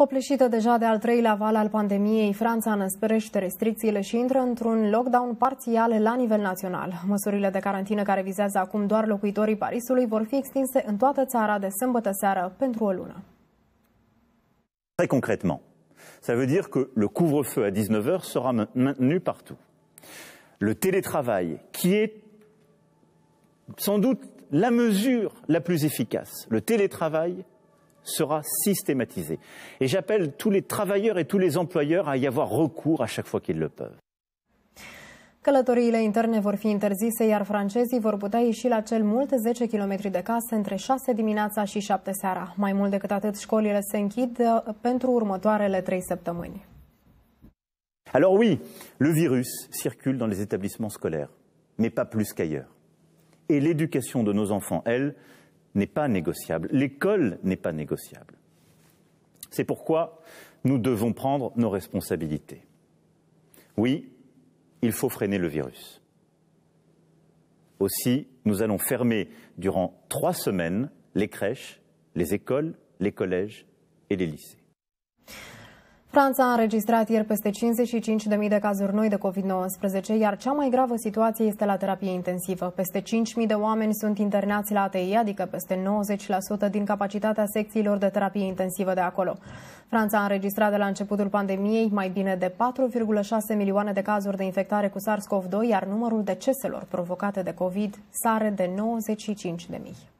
Copleșită deja de al treilea val al pandemiei, Franța năsperește restricțiile și intră într-un lockdown parțial la nivel național. Măsurile de carantină care vizează acum doar locuitorii Parisului vor fi extinse în toată țara de sâmbătă seară pentru o lună. Très concrètement, ça veut dire que le couvre-feu à 19h sera maintenu partout. Le télétravail, qui est sans doute la mesure la plus efficace, le télétravail sera systématisé. Et j'appelle tous les travailleurs et tous les employeurs à y avoir recours à chaque fois qu'ils le peuvent. Călătoriile interne vor fi interzise, iar francezii vor putea ieși la cel mult 10 km de casă între 6 dimineața și 7 seara. Mai mult decât atât, școlile se închid uh, pentru următoarele 3 săptămâni. Alors oui, le virus circule dans les établissements scolaires, mais pas plus qu'ailleurs. Et l'éducation de nos enfants, elle, n'est pas négociable, l'école n'est pas négociable. C'est pourquoi nous devons prendre nos responsabilités. Oui, il faut freiner le virus. Aussi, nous allons fermer durant trois semaines les crèches, les écoles, les collèges et les lycées. Franța a înregistrat ieri peste 55.000 de cazuri noi de COVID-19, iar cea mai gravă situație este la terapie intensivă. Peste 5.000 de oameni sunt internați la ATI, adică peste 90% din capacitatea secțiilor de terapie intensivă de acolo. Franța a înregistrat de la începutul pandemiei mai bine de 4,6 milioane de cazuri de infectare cu SARS-CoV-2, iar numărul deceselor provocate de COVID sare de 95.000.